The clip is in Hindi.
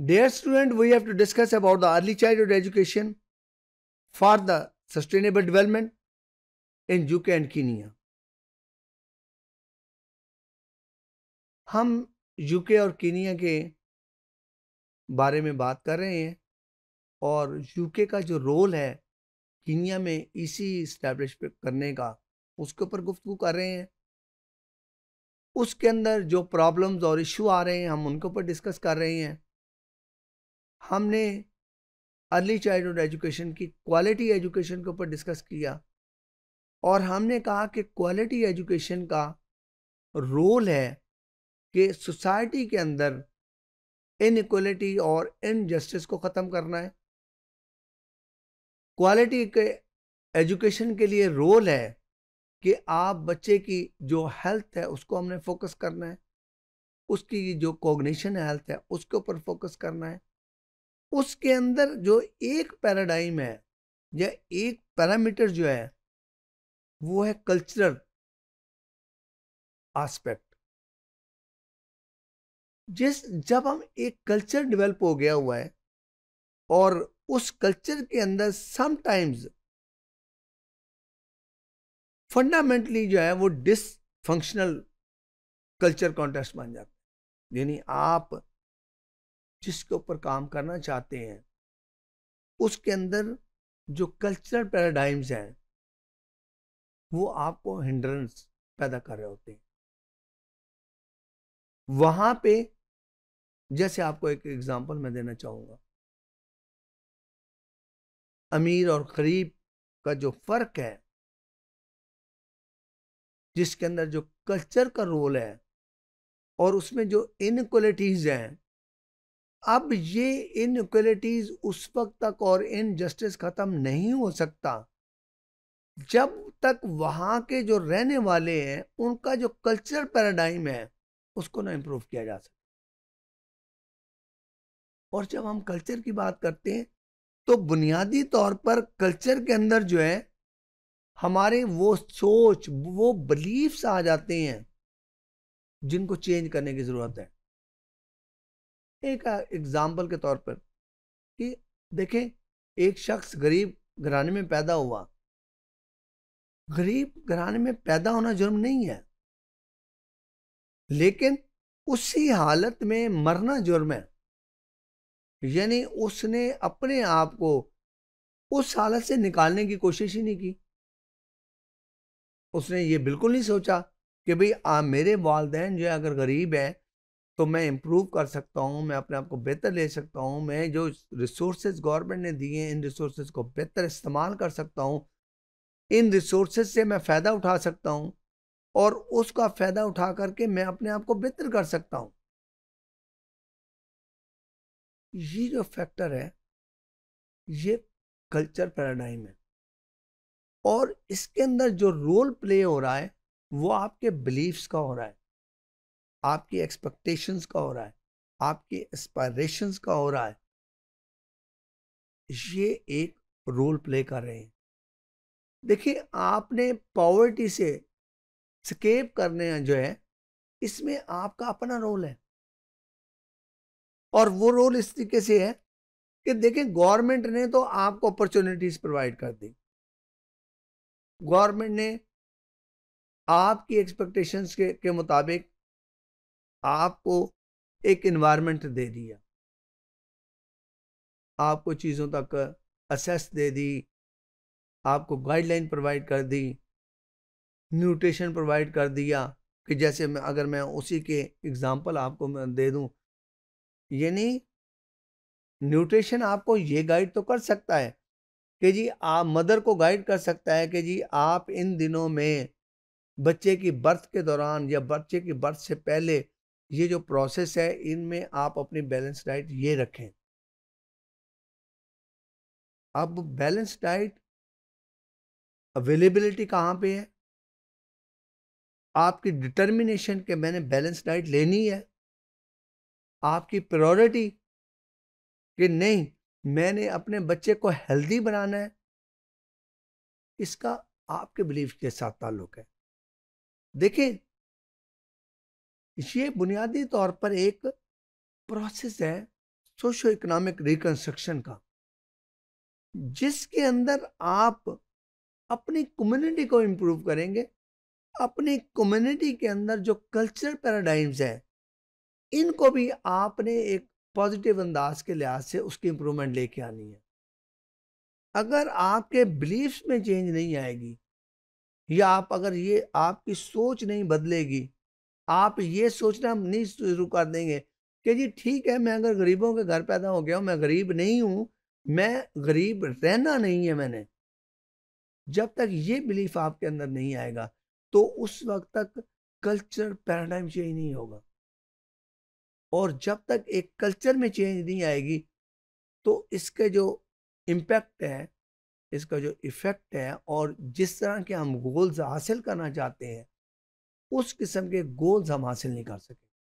Dear student, we have to discuss about the early childhood education for the sustainable development in UK and Kenya. हम यूके और कीनिया के बारे में बात कर रहे हैं और यूके का जो रोल है कीनिया में इसी इस्टेब्लिश करने का उसके ऊपर गुफ्तु कर रहे हैं उसके अंदर जो प्रॉब्लम्स और इशू आ रहे हैं हम उनके ऊपर डिस्कस कर रहे हैं हमने अर्ली चाइल्डहुड एजुकेशन की क्वालिटी एजुकेशन के ऊपर डिस्कस किया और हमने कहा कि क्वालिटी एजुकेशन का रोल है कि सोसाइटी के अंदर इनक्वालिटी और इनजस्टिस को ख़त्म करना है क्वालिटी के एजुकेशन के लिए रोल है कि आप बच्चे की जो हेल्थ है उसको हमने फोकस करना है उसकी जो कॉग्निशन हेल्थ है उसके ऊपर फोकस करना है उसके अंदर जो एक पैराडाइम है या एक पैरामीटर जो है वो है कल्चरल आस्पेक्ट जिस जब हम एक कल्चर डेवलप हो गया हुआ है और उस कल्चर के अंदर समटाइम्स फंडामेंटली जो है वो डिसफंक्शनल कल्चर कॉन्टेस्ट बन जाता है यानी आप जिसके ऊपर काम करना चाहते हैं उसके अंदर जो कल्चरल पैराडाइम्स हैं वो आपको हिंड्रेंस पैदा कर रहे होते हैं वहां पे जैसे आपको एक एग्जांपल मैं देना चाहूंगा अमीर और गरीब का जो फर्क है जिसके अंदर जो कल्चर का रोल है और उसमें जो इनक्वलिटीज हैं अब ये इनक्वलिटीज उस वक्त तक और इन जस्टिस ख़त्म नहीं हो सकता जब तक वहाँ के जो रहने वाले हैं उनका जो कल्चरल पैराडाइम है उसको ना इम्प्रूव किया जा सके और जब हम कल्चर की बात करते हैं तो बुनियादी तौर पर कल्चर के अंदर जो है हमारे वो सोच वो बिलीफ्स आ जाते हैं जिनको चेंज करने की ज़रूरत है एक एग्जाम्पल के तौर पर कि देखें एक शख्स गरीब घराने में पैदा हुआ गरीब घराने में पैदा होना जुर्म नहीं है लेकिन उसी हालत में मरना जुर्म है यानी उसने अपने आप को उस हालत से निकालने की कोशिश ही नहीं की उसने ये बिल्कुल नहीं सोचा कि भाई मेरे वालदेन जो है अगर गरीब हैं तो मैं इम्प्रूव कर सकता हूँ मैं अपने आप को बेहतर ले सकता हूँ मैं जो रिसोर्स गवर्नमेंट ने दिए इन रिसोर्स को बेहतर इस्तेमाल कर सकता हूँ इन रिसोर्स से मैं फ़ायदा उठा सकता हूँ और उसका फ़ायदा उठा करके मैं अपने आप को बेहतर कर सकता हूँ ये जो फैक्टर है ये कल्चर पैराडाइम है और इसके अंदर जो रोल प्ले हो रहा है वो आपके बिलीफ्स का हो रहा है आपकी एक्सपेक्टेशंस का हो रहा है आपकी एस्पायरेशंस का हो रहा है ये एक रोल प्ले कर रहे हैं देखिए आपने पॉवर्टी से स्केप करने जो है इसमें आपका अपना रोल है और वो रोल इस तरीके से है कि देखें गवर्नमेंट ने तो आपको अपॉर्चुनिटीज प्रोवाइड कर दी गवर्नमेंट ने आपकी एक्सपेक्टेशंस के, के मुताबिक आपको एक इन्वायरमेंट दे दिया आपको चीज़ों तक असेस दे दी आपको गाइडलाइन प्रोवाइड कर दी न्यूट्रिशन प्रोवाइड कर दिया कि जैसे मैं अगर मैं उसी के एग्ज़ाम्पल आपको मैं दे दूं यानी न्यूट्रिशन आपको ये गाइड तो कर सकता है कि जी आप मदर को गाइड कर सकता है कि जी आप इन दिनों में बच्चे की बर्थ के दौरान या बच्चे की बर्थ से पहले ये जो प्रोसेस है इनमें आप अपनी बैलेंस डाइट ये रखें अब बैलेंस डाइट अवेलेबिलिटी कहाँ पे है आपकी डिटर्मिनेशन के मैंने बैलेंस डाइट लेनी है आपकी प्रायोरिटी कि नहीं मैंने अपने बच्चे को हेल्दी बनाना है इसका आपके बिलीफ के साथ ताल्लुक है देखिए ये बुनियादी तौर पर एक प्रोसेस है सोशो इकोनॉमिक रिकन्स्ट्रक्शन का जिसके अंदर आप अपनी कम्युनिटी को इम्प्रूव करेंगे अपनी कम्युनिटी के अंदर जो कल्चरल पैराडाइम्स हैं इनको भी आपने एक पॉजिटिव अंदाज के लिहाज से उसकी इम्प्रूवमेंट लेके आनी है अगर आपके बिलीफ्स में चेंज नहीं आएगी या आप अगर ये आपकी सोच नहीं बदलेगी आप ये सोचना नहीं शुरू कर देंगे कि जी ठीक है मैं अगर गरीबों के घर पैदा हो गया हूँ मैं गरीब नहीं हूँ मैं गरीब रहना नहीं है मैंने जब तक ये बिलीफ आपके अंदर नहीं आएगा तो उस वक्त तक कल्चर पैराडाइम चेंज नहीं होगा और जब तक एक कल्चर में चेंज नहीं आएगी तो इसके जो इम्पैक्ट है इसका जो इफ़ेक्ट है और जिस तरह के हम गोल्स हासिल करना चाहते हैं उस किस्म के गोल्स हम हासिल नहीं कर सके